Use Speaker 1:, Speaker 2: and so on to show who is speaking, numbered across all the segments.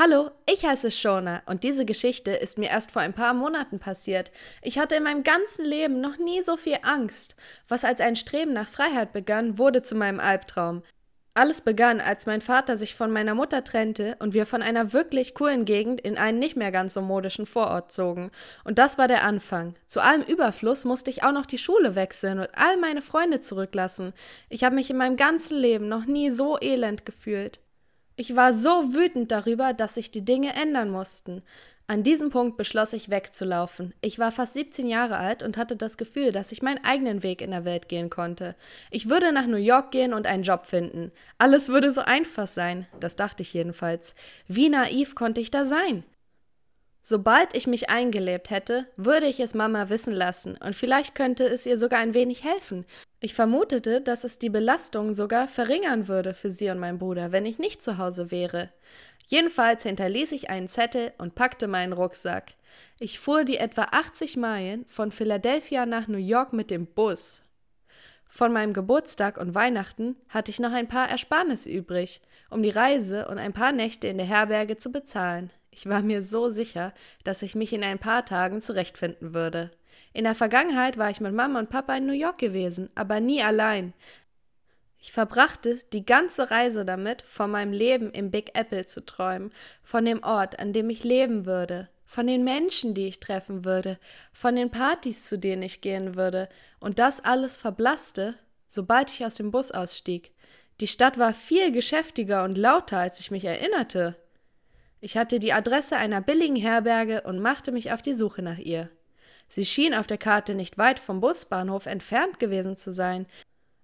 Speaker 1: Hallo, ich heiße Shona und diese Geschichte ist mir erst vor ein paar Monaten passiert. Ich hatte in meinem ganzen Leben noch nie so viel Angst. Was als ein Streben nach Freiheit begann, wurde zu meinem Albtraum. Alles begann, als mein Vater sich von meiner Mutter trennte und wir von einer wirklich coolen Gegend in einen nicht mehr ganz so modischen Vorort zogen. Und das war der Anfang. Zu allem Überfluss musste ich auch noch die Schule wechseln und all meine Freunde zurücklassen. Ich habe mich in meinem ganzen Leben noch nie so elend gefühlt. Ich war so wütend darüber, dass sich die Dinge ändern mussten. An diesem Punkt beschloss ich wegzulaufen. Ich war fast 17 Jahre alt und hatte das Gefühl, dass ich meinen eigenen Weg in der Welt gehen konnte. Ich würde nach New York gehen und einen Job finden. Alles würde so einfach sein, das dachte ich jedenfalls. Wie naiv konnte ich da sein? Sobald ich mich eingelebt hätte, würde ich es Mama wissen lassen und vielleicht könnte es ihr sogar ein wenig helfen. Ich vermutete, dass es die Belastung sogar verringern würde für sie und meinen Bruder, wenn ich nicht zu Hause wäre. Jedenfalls hinterließ ich einen Zettel und packte meinen Rucksack. Ich fuhr die etwa 80 Meilen von Philadelphia nach New York mit dem Bus. Von meinem Geburtstag und Weihnachten hatte ich noch ein paar Ersparnisse übrig, um die Reise und ein paar Nächte in der Herberge zu bezahlen. Ich war mir so sicher, dass ich mich in ein paar Tagen zurechtfinden würde. In der Vergangenheit war ich mit Mama und Papa in New York gewesen, aber nie allein. Ich verbrachte die ganze Reise damit, von meinem Leben im Big Apple zu träumen, von dem Ort, an dem ich leben würde, von den Menschen, die ich treffen würde, von den Partys, zu denen ich gehen würde, und das alles verblasste, sobald ich aus dem Bus ausstieg. Die Stadt war viel geschäftiger und lauter, als ich mich erinnerte. Ich hatte die Adresse einer billigen Herberge und machte mich auf die Suche nach ihr. Sie schien auf der Karte nicht weit vom Busbahnhof entfernt gewesen zu sein,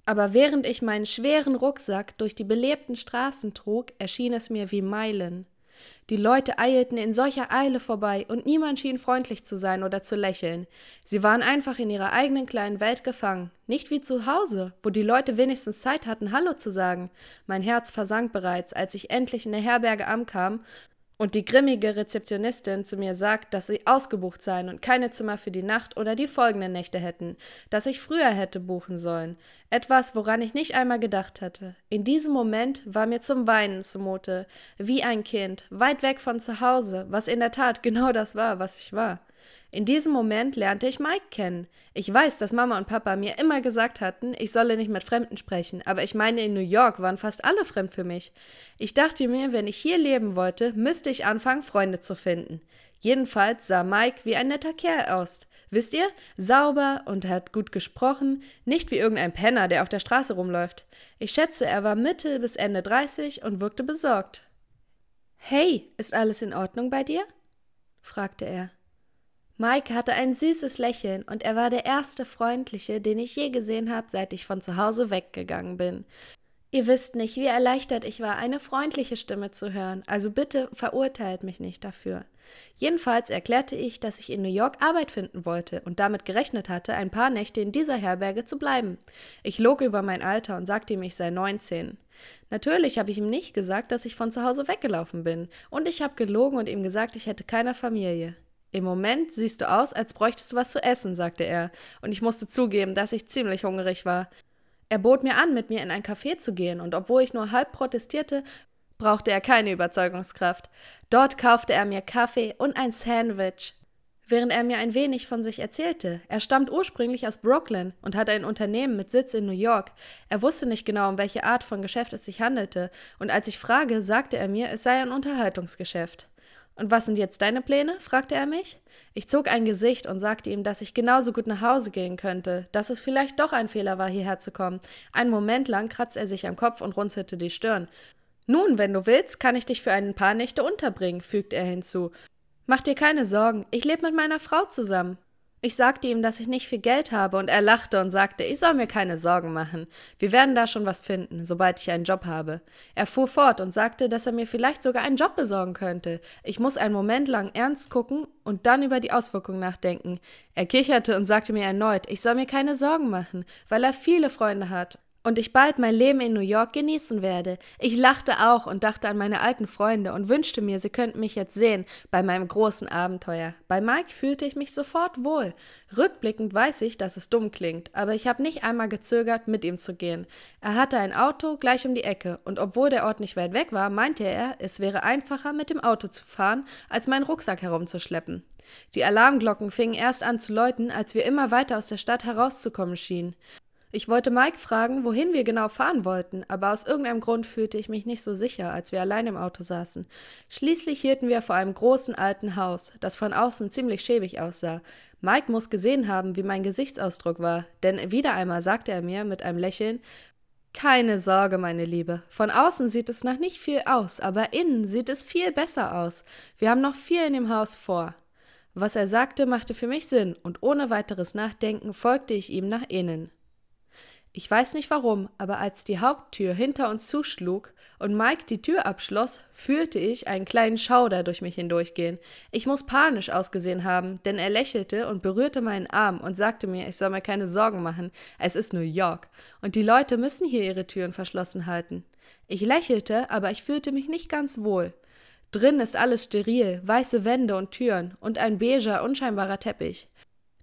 Speaker 1: aber während ich meinen schweren Rucksack durch die belebten Straßen trug, erschien es mir wie Meilen. Die Leute eilten in solcher Eile vorbei und niemand schien freundlich zu sein oder zu lächeln. Sie waren einfach in ihrer eigenen kleinen Welt gefangen. Nicht wie zu Hause, wo die Leute wenigstens Zeit hatten, Hallo zu sagen. Mein Herz versank bereits, als ich endlich in der Herberge ankam und die grimmige Rezeptionistin zu mir sagt, dass sie ausgebucht seien und keine Zimmer für die Nacht oder die folgenden Nächte hätten, dass ich früher hätte buchen sollen. Etwas, woran ich nicht einmal gedacht hatte. In diesem Moment war mir zum Weinen zumute, wie ein Kind, weit weg von zu Hause, was in der Tat genau das war, was ich war. In diesem Moment lernte ich Mike kennen. Ich weiß, dass Mama und Papa mir immer gesagt hatten, ich solle nicht mit Fremden sprechen, aber ich meine, in New York waren fast alle fremd für mich. Ich dachte mir, wenn ich hier leben wollte, müsste ich anfangen, Freunde zu finden. Jedenfalls sah Mike wie ein netter Kerl aus. Wisst ihr? Sauber und hat gut gesprochen, nicht wie irgendein Penner, der auf der Straße rumläuft. Ich schätze, er war Mitte bis Ende 30 und wirkte besorgt. Hey, ist alles in Ordnung bei dir? fragte er. Mike hatte ein süßes Lächeln und er war der erste freundliche, den ich je gesehen habe, seit ich von zu Hause weggegangen bin. Ihr wisst nicht, wie erleichtert ich war, eine freundliche Stimme zu hören, also bitte verurteilt mich nicht dafür. Jedenfalls erklärte ich, dass ich in New York Arbeit finden wollte und damit gerechnet hatte, ein paar Nächte in dieser Herberge zu bleiben. Ich log über mein Alter und sagte ihm, ich sei 19. Natürlich habe ich ihm nicht gesagt, dass ich von zu Hause weggelaufen bin, und ich habe gelogen und ihm gesagt, ich hätte keine Familie. Im Moment siehst du aus, als bräuchtest du was zu essen, sagte er, und ich musste zugeben, dass ich ziemlich hungrig war. Er bot mir an, mit mir in ein Café zu gehen, und obwohl ich nur halb protestierte, brauchte er keine Überzeugungskraft. Dort kaufte er mir Kaffee und ein Sandwich. Während er mir ein wenig von sich erzählte, er stammt ursprünglich aus Brooklyn und hat ein Unternehmen mit Sitz in New York. Er wusste nicht genau, um welche Art von Geschäft es sich handelte, und als ich frage, sagte er mir, es sei ein Unterhaltungsgeschäft. Und was sind jetzt deine Pläne? fragte er mich. Ich zog ein Gesicht und sagte ihm, dass ich genauso gut nach Hause gehen könnte, dass es vielleicht doch ein Fehler war, hierher zu kommen. Einen Moment lang kratzte er sich am Kopf und runzelte die Stirn. Nun, wenn du willst, kann ich dich für ein paar Nächte unterbringen, fügte er hinzu. Mach dir keine Sorgen, ich lebe mit meiner Frau zusammen. Ich sagte ihm, dass ich nicht viel Geld habe, und er lachte und sagte, ich soll mir keine Sorgen machen. Wir werden da schon was finden, sobald ich einen Job habe. Er fuhr fort und sagte, dass er mir vielleicht sogar einen Job besorgen könnte. Ich muss einen Moment lang ernst gucken und dann über die Auswirkungen nachdenken. Er kicherte und sagte mir erneut, ich soll mir keine Sorgen machen, weil er viele Freunde hat und ich bald mein Leben in New York genießen werde. Ich lachte auch und dachte an meine alten Freunde und wünschte mir, sie könnten mich jetzt sehen bei meinem großen Abenteuer. Bei Mike fühlte ich mich sofort wohl. Rückblickend weiß ich, dass es dumm klingt, aber ich habe nicht einmal gezögert, mit ihm zu gehen. Er hatte ein Auto gleich um die Ecke und obwohl der Ort nicht weit weg war, meinte er, es wäre einfacher, mit dem Auto zu fahren, als meinen Rucksack herumzuschleppen. Die Alarmglocken fingen erst an zu läuten, als wir immer weiter aus der Stadt herauszukommen schienen. Ich wollte Mike fragen, wohin wir genau fahren wollten, aber aus irgendeinem Grund fühlte ich mich nicht so sicher, als wir allein im Auto saßen. Schließlich hielten wir vor einem großen alten Haus, das von außen ziemlich schäbig aussah. Mike muss gesehen haben, wie mein Gesichtsausdruck war, denn wieder einmal sagte er mir mit einem Lächeln, keine Sorge, meine Liebe. Von außen sieht es noch nicht viel aus, aber innen sieht es viel besser aus. Wir haben noch viel in dem Haus vor. Was er sagte, machte für mich Sinn, und ohne weiteres Nachdenken folgte ich ihm nach innen. Ich weiß nicht warum, aber als die Haupttür hinter uns zuschlug und Mike die Tür abschloss, fühlte ich einen kleinen Schauder durch mich hindurchgehen. Ich muss panisch ausgesehen haben, denn er lächelte und berührte meinen Arm und sagte mir, ich soll mir keine Sorgen machen, es ist New York und die Leute müssen hier ihre Türen verschlossen halten. Ich lächelte, aber ich fühlte mich nicht ganz wohl. Drin ist alles steril, weiße Wände und Türen und ein beiger, unscheinbarer Teppich.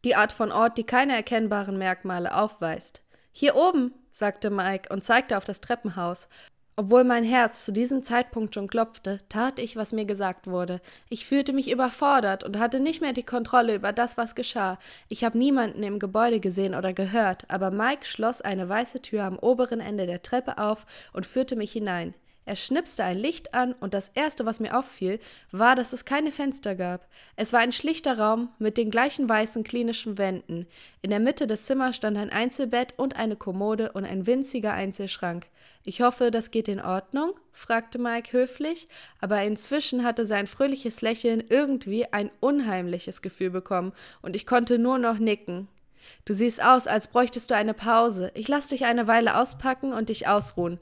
Speaker 1: Die Art von Ort, die keine erkennbaren Merkmale aufweist. Hier oben, sagte Mike und zeigte auf das Treppenhaus. Obwohl mein Herz zu diesem Zeitpunkt schon klopfte, tat ich, was mir gesagt wurde. Ich fühlte mich überfordert und hatte nicht mehr die Kontrolle über das, was geschah. Ich habe niemanden im Gebäude gesehen oder gehört, aber Mike schloss eine weiße Tür am oberen Ende der Treppe auf und führte mich hinein. Er schnipste ein Licht an und das erste, was mir auffiel, war, dass es keine Fenster gab. Es war ein schlichter Raum mit den gleichen weißen klinischen Wänden. In der Mitte des Zimmers stand ein Einzelbett und eine Kommode und ein winziger Einzelschrank. Ich hoffe, das geht in Ordnung? fragte Mike höflich, aber inzwischen hatte sein fröhliches Lächeln irgendwie ein unheimliches Gefühl bekommen und ich konnte nur noch nicken. Du siehst aus, als bräuchtest du eine Pause. Ich lass dich eine Weile auspacken und dich ausruhen.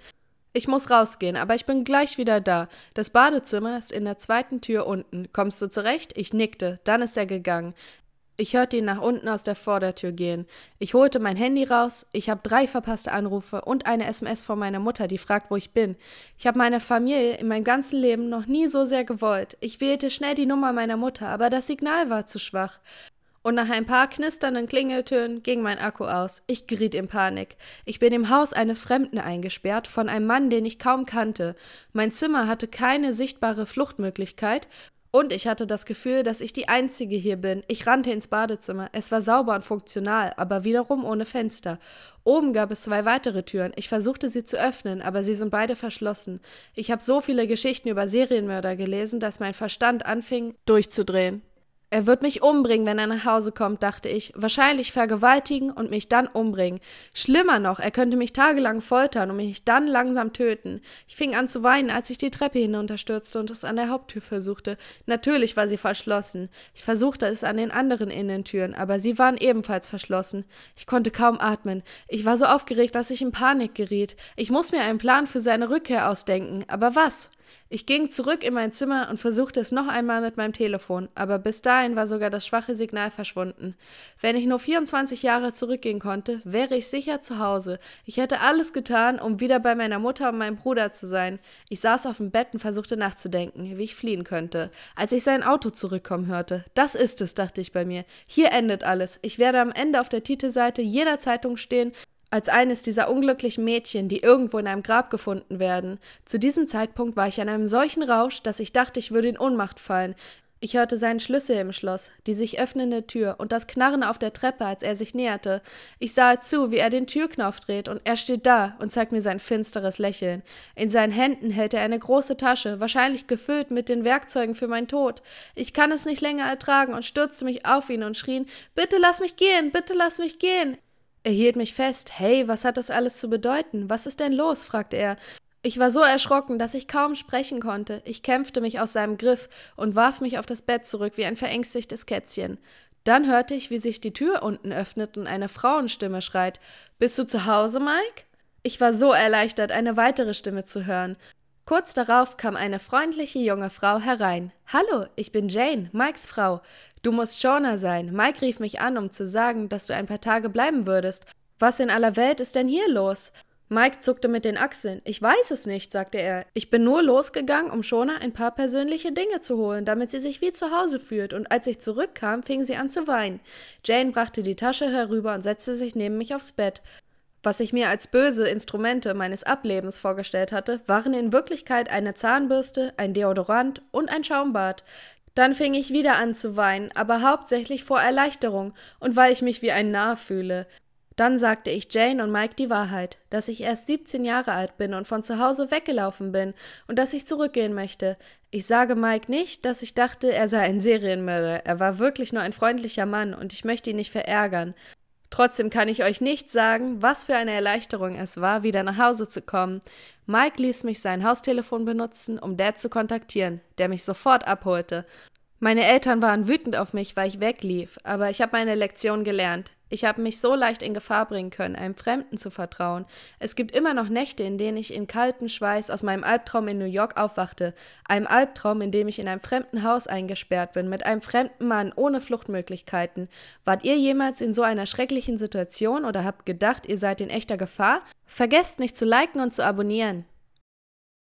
Speaker 1: Ich muss rausgehen, aber ich bin gleich wieder da. Das Badezimmer ist in der zweiten Tür unten. Kommst du zurecht? Ich nickte, dann ist er gegangen. Ich hörte ihn nach unten aus der Vordertür gehen. Ich holte mein Handy raus. Ich habe drei verpasste Anrufe und eine SMS von meiner Mutter, die fragt, wo ich bin. Ich habe meine Familie in meinem ganzen Leben noch nie so sehr gewollt. Ich wählte schnell die Nummer meiner Mutter, aber das Signal war zu schwach. Und nach ein paar knisternden Klingeltönen ging mein Akku aus. Ich geriet in Panik. Ich bin im Haus eines Fremden eingesperrt, von einem Mann, den ich kaum kannte. Mein Zimmer hatte keine sichtbare Fluchtmöglichkeit, und ich hatte das Gefühl, dass ich die Einzige hier bin. Ich rannte ins Badezimmer. Es war sauber und funktional, aber wiederum ohne Fenster. Oben gab es zwei weitere Türen. Ich versuchte sie zu öffnen, aber sie sind beide verschlossen. Ich habe so viele Geschichten über Serienmörder gelesen, dass mein Verstand anfing durchzudrehen. Er wird mich umbringen, wenn er nach Hause kommt, dachte ich. Wahrscheinlich vergewaltigen und mich dann umbringen. Schlimmer noch, er könnte mich tagelang foltern und mich dann langsam töten. Ich fing an zu weinen, als ich die Treppe hinunterstürzte und es an der Haupttür versuchte. Natürlich war sie verschlossen. Ich versuchte es an den anderen Innentüren, aber sie waren ebenfalls verschlossen. Ich konnte kaum atmen. Ich war so aufgeregt, dass ich in Panik geriet. Ich muss mir einen Plan für seine Rückkehr ausdenken. Aber was? Ich ging zurück in mein Zimmer und versuchte es noch einmal mit meinem Telefon, aber bis dahin war sogar das schwache Signal verschwunden. Wenn ich nur 24 Jahre zurückgehen konnte, wäre ich sicher zu Hause. Ich hätte alles getan, um wieder bei meiner Mutter und meinem Bruder zu sein. Ich saß auf dem Bett und versuchte nachzudenken, wie ich fliehen könnte, als ich sein Auto zurückkommen hörte. Das ist es, dachte ich bei mir. Hier endet alles. Ich werde am Ende auf der Titelseite jeder Zeitung stehen als eines dieser unglücklichen Mädchen, die irgendwo in einem Grab gefunden werden. Zu diesem Zeitpunkt war ich an einem solchen Rausch, dass ich dachte, ich würde in Ohnmacht fallen. Ich hörte seinen Schlüssel im Schloss, die sich öffnende Tür und das Knarren auf der Treppe, als er sich näherte. Ich sah zu, wie er den Türknauf dreht, und er steht da und zeigt mir sein finsteres Lächeln. In seinen Händen hält er eine große Tasche, wahrscheinlich gefüllt mit den Werkzeugen für meinen Tod. Ich kann es nicht länger ertragen und stürzte mich auf ihn und schrien Bitte lass mich gehen, bitte lass mich gehen. Er hielt mich fest. Hey, was hat das alles zu bedeuten? Was ist denn los? fragte er. Ich war so erschrocken, dass ich kaum sprechen konnte. Ich kämpfte mich aus seinem Griff und warf mich auf das Bett zurück wie ein verängstigtes Kätzchen. Dann hörte ich, wie sich die Tür unten öffnet und eine Frauenstimme schreit: Bist du zu Hause, Mike? Ich war so erleichtert, eine weitere Stimme zu hören. Kurz darauf kam eine freundliche junge Frau herein. Hallo, ich bin Jane, Mikes Frau. Du musst Shauna sein. Mike rief mich an, um zu sagen, dass du ein paar Tage bleiben würdest. Was in aller Welt ist denn hier los? Mike zuckte mit den Achseln. Ich weiß es nicht, sagte er. Ich bin nur losgegangen, um Shona ein paar persönliche Dinge zu holen, damit sie sich wie zu Hause fühlt, und als ich zurückkam, fing sie an zu weinen. Jane brachte die Tasche herüber und setzte sich neben mich aufs Bett. Was ich mir als böse Instrumente meines Ablebens vorgestellt hatte, waren in Wirklichkeit eine Zahnbürste, ein Deodorant und ein Schaumbad. Dann fing ich wieder an zu weinen, aber hauptsächlich vor Erleichterung und weil ich mich wie ein Narr fühle. Dann sagte ich Jane und Mike die Wahrheit, dass ich erst 17 Jahre alt bin und von zu Hause weggelaufen bin und dass ich zurückgehen möchte. Ich sage Mike nicht, dass ich dachte, er sei ein Serienmörder. Er war wirklich nur ein freundlicher Mann und ich möchte ihn nicht verärgern. Trotzdem kann ich euch nicht sagen, was für eine Erleichterung es war, wieder nach Hause zu kommen. Mike ließ mich sein Haustelefon benutzen, um Dad zu kontaktieren, der mich sofort abholte. Meine Eltern waren wütend auf mich, weil ich weglief, aber ich habe meine Lektion gelernt. Ich habe mich so leicht in Gefahr bringen können, einem Fremden zu vertrauen. Es gibt immer noch Nächte, in denen ich in kalten Schweiß aus meinem Albtraum in New York aufwachte, einem Albtraum, in dem ich in einem fremden Haus eingesperrt bin, mit einem fremden Mann ohne Fluchtmöglichkeiten. Wart ihr jemals in so einer schrecklichen Situation oder habt gedacht, ihr seid in echter Gefahr? Vergesst nicht zu liken und zu abonnieren.